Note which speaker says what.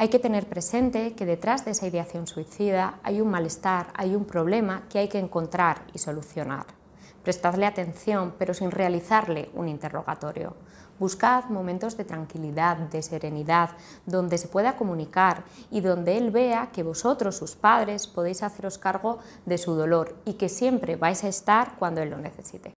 Speaker 1: Hay que tener presente que detrás de esa ideación suicida hay un malestar, hay un problema que hay que encontrar y solucionar. Prestadle atención, pero sin realizarle un interrogatorio. Buscad momentos de tranquilidad, de serenidad, donde se pueda comunicar y donde él vea que vosotros, sus padres, podéis haceros cargo de su dolor y que siempre vais a estar cuando él lo necesite.